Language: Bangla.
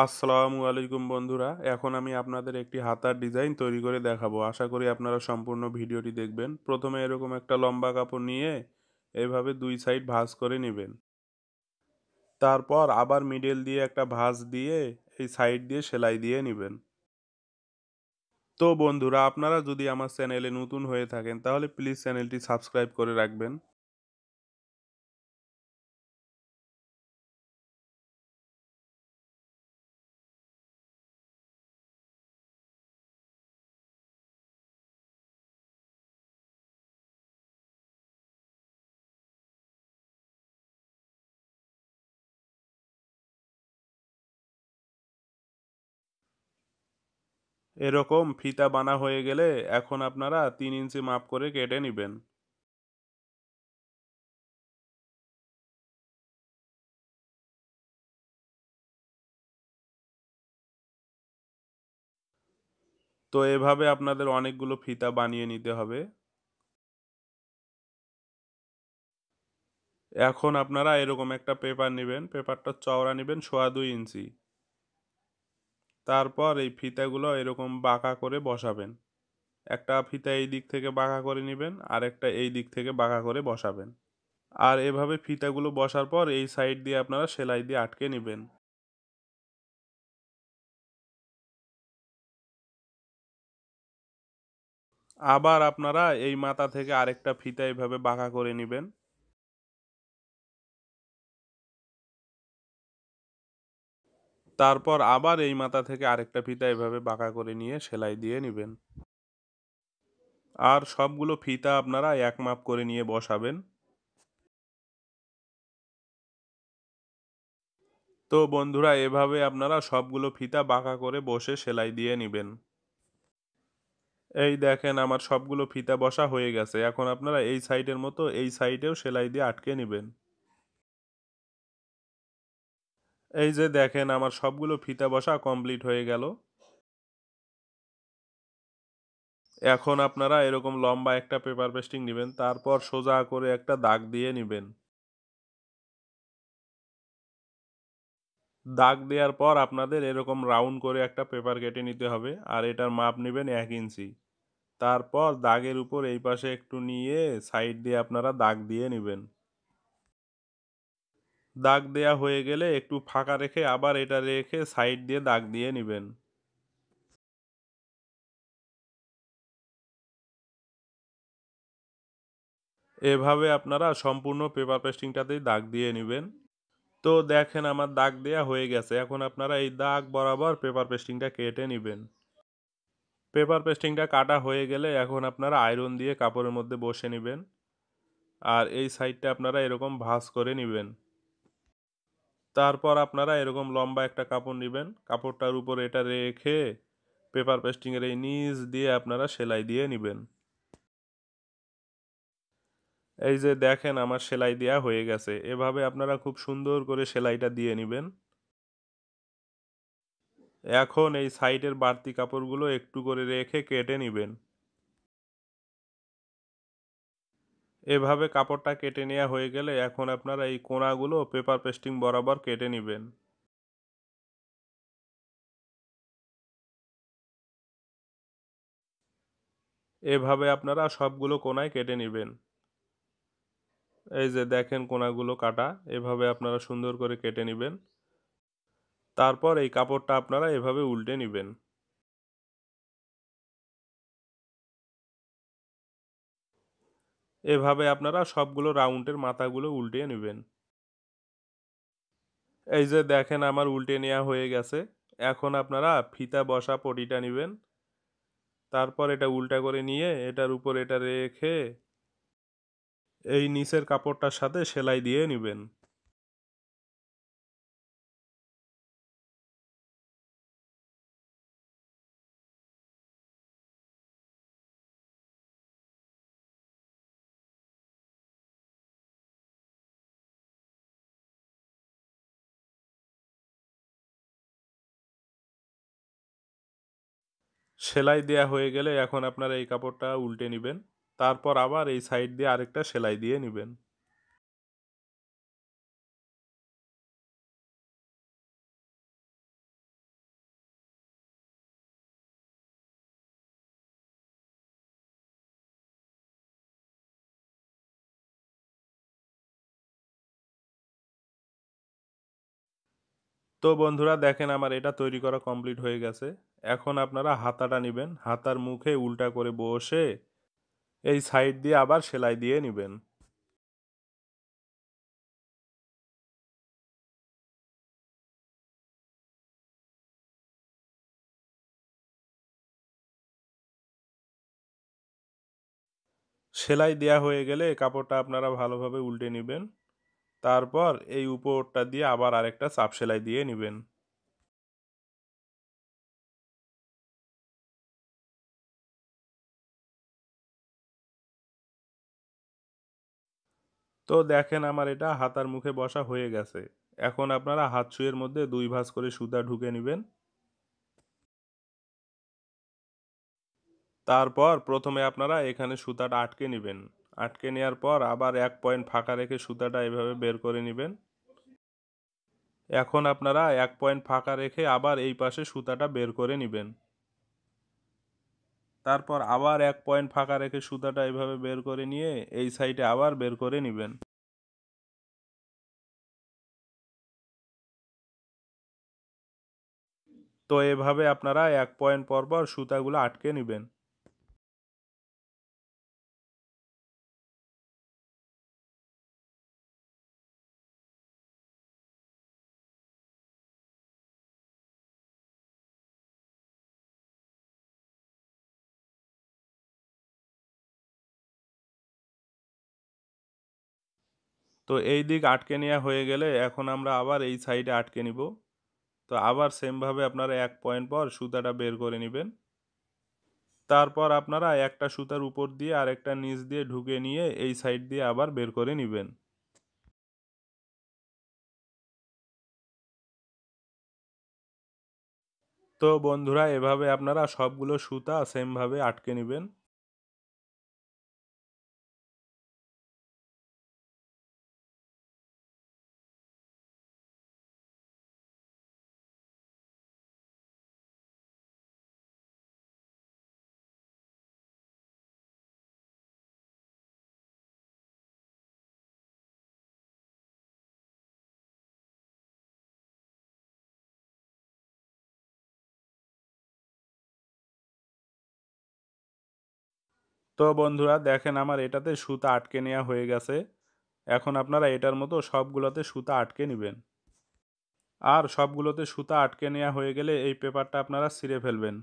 আসসালামু আলাইকুম বন্ধুরা এখন আমি আপনাদের একটি হাতার ডিজাইন তৈরি করে দেখাবো আশা করি আপনারা সম্পূর্ণ ভিডিওটি দেখবেন প্রথমে এরকম একটা লম্বা কাপড় নিয়ে এভাবে দুই সাইড ভাঁজ করে নেবেন তারপর আবার মিডেল দিয়ে একটা ভাঁজ দিয়ে এই সাইড দিয়ে সেলাই দিয়ে নেবেন তো বন্ধুরা আপনারা যদি আমার চ্যানেলে নতুন হয়ে থাকেন তাহলে প্লিজ চ্যানেলটি সাবস্ক্রাইব করে রাখবেন এরকম ফিতা বানা হয়ে গেলে এখন আপনারা তিন ইঞ্চি মাপ করে কেটে নেবেন তো এভাবে আপনাদের অনেকগুলো ফিতা বানিয়ে নিতে হবে এখন আপনারা এরকম একটা পেপার নেবেন পেপারটা চওড়া নেবেন সোয়া দুই ইঞ্চি তারপর এই ফিতাগুলো এরকম বাঁকা করে বসাবেন একটা ফিতা এই দিক থেকে বাঁকা করে নেবেন আর একটা এই দিক থেকে বাঁকা করে বসাবেন আর এভাবে ফিতাগুলো বসার পর এই সাইড দিয়ে আপনারা সেলাই দিয়ে আটকে নেবেন আবার আপনারা এই মাথা থেকে আরেকটা ফিতা এইভাবে বাঁকা করে নেবেন তারপর আবার এই মাথা থেকে আরেকটা ফিতা এভাবে বাঁকা করে নিয়ে সেলাই দিয়ে নেবেন আর সবগুলো ফিতা আপনারা এক মাপ করে নিয়ে বসাবেন তো বন্ধুরা এভাবে আপনারা সবগুলো ফিতা বাঁকা করে বসে সেলাই দিয়ে নেবেন এই দেখেন আমার সবগুলো ফিতা বসা হয়ে গেছে এখন আপনারা এই সাইডের মতো এই সাইডেও সেলাই দিয়ে আটকে নেবেন এই যে দেখেন আমার সবগুলো ফিতা বসা কমপ্লিট হয়ে গেল এখন আপনারা এরকম লম্বা একটা পেপার পেস্টিং নেবেন তারপর সোজা করে একটা দাগ দিয়ে নেবেন দাগ দেওয়ার পর আপনাদের এরকম রাউন্ড করে একটা পেপার কেটে নিতে হবে আর এটার মাপ নেবেন এক ইঞ্চি তারপর দাগের উপর এই পাশে একটু নিয়ে সাইড দিয়ে আপনারা দাগ দিয়ে নেবেন দাগ দেয়া হয়ে গেলে একটু ফাঁকা রেখে আবার এটা রেখে সাইড দিয়ে দাগ দিয়ে নেবেন এভাবে আপনারা সম্পূর্ণ পেপার পেস্টিংটাতেই দাগ দিয়ে নেবেন তো দেখেন আমার দাগ দেয়া হয়ে গেছে এখন আপনারা এই দাগ বরাবর পেপার পেস্টিংটা কেটে নেবেন পেপার পেস্টিংটা কাটা হয়ে গেলে এখন আপনারা আয়রন দিয়ে কাপড়ের মধ্যে বসে নেবেন আর এই সাইডটা আপনারা এরকম ভাস করে নেবেন তারপর আপনারা এরকম লম্বা একটা কাপড় নেবেন কাপড়টার উপর এটা রেখে পেপার পেস্টিংয়ের এই নিচ দিয়ে আপনারা সেলাই দিয়ে নেবেন এই যে দেখেন আমার সেলাই দেওয়া হয়ে গেছে এভাবে আপনারা খুব সুন্দর করে সেলাইটা দিয়ে নেবেন এখন এই সাইডের বাড়তি কাপড়গুলো একটু করে রেখে কেটে নেবেন এভাবে কাপড়টা কেটে নেওয়া হয়ে গেলে এখন আপনারা এই কোনাগুলো পেপার পেস্টিং বরাবর কেটে নেবেন এভাবে আপনারা সবগুলো কোনায় কেটে নেবেন এই যে দেখেন কোনাগুলো কাটা এভাবে আপনারা সুন্দর করে কেটে নেবেন তারপর এই কাপড়টা আপনারা এভাবে উল্টে নেবেন এভাবে আপনারা সবগুলো রাউন্ডের মাথাগুলো উল্টিয়ে নেবেন এই যে দেখেন আমার উল্টে নেওয়া হয়ে গেছে এখন আপনারা ফিতা বসা পটিটা নেবেন তারপর এটা উল্টা করে নিয়ে এটার উপর এটা রেখে এই নিচের কাপড়টার সাথে সেলাই দিয়ে নেবেন সেলাই দেয়া হয়ে গেলে এখন আপনারা এই কাপড়টা উল্টে নেবেন তারপর আবার এই সাইড দিয়ে আরেকটা সেলাই দিয়ে নেবেন তো বন্ধুরা দেখেন আমার এটা তৈরি করা কমপ্লিট হয়ে গেছে এখন আপনারা হাতাটা নেবেন হাতার মুখে উল্টা করে বসে এই সাইড দিয়ে আবার সেলাই দিয়ে নেবেন সেলাই দেয়া হয়ে গেলে কাপড়টা আপনারা ভালোভাবে উল্টে নেবেন তারপর এই উপরটা দিয়ে আবার আরেকটা চাপ সেলাই দিয়ে নেবেন তো দেখেন আমার এটা হাতার মুখে বসা হয়ে গেছে এখন আপনারা হাত ছুঁয়ের মধ্যে দুই ভাঁজ করে সুতা ঢুকে নেবেন তারপর প্রথমে আপনারা এখানে সুতাটা আটকে নেবেন আটকে নেওয়ার পর আবার এক পয়েন্ট ফাঁকা রেখে সুতাটা এভাবে বের করে নেবেন এখন আপনারা এক পয়েন্ট ফাঁকা রেখে আবার এই পাশে সুতাটা বের করে নেবেন তারপর আবার এক পয়েন্ট ফাঁকা রেখে সুতাটা এভাবে বের করে নিয়ে এই সাইডে আবার বের করে নেবেন তো এভাবে আপনারা এক পয়েন্ট পরপর সুতাগুলো আটকে নেবেন তো এই দিক আটকে নেওয়া হয়ে গেলে এখন আমরা আবার এই সাইডে আটকে নিব তো আবার সেমভাবে আপনারা এক পয়েন্ট পর সুতাটা বের করে নেবেন তারপর আপনারা একটা সুতার উপর দিয়ে আর একটা নিচ দিয়ে ঢুকে নিয়ে এই সাইড দিয়ে আবার বের করে নেবেন তো বন্ধুরা এভাবে আপনারা সবগুলো সুতা সেমভাবে আটকে নেবেন তো বন্ধুরা দেখেন আমার এটাতে সুতা আটকে নেওয়া হয়ে গেছে এখন আপনারা এটার মতো সবগুলোতে সুতা আটকে নেবেন আর সবগুলোতে সুতা আটকে নেওয়া হয়ে গেলে এই পেপারটা আপনারা ছিঁড়ে ফেলবেন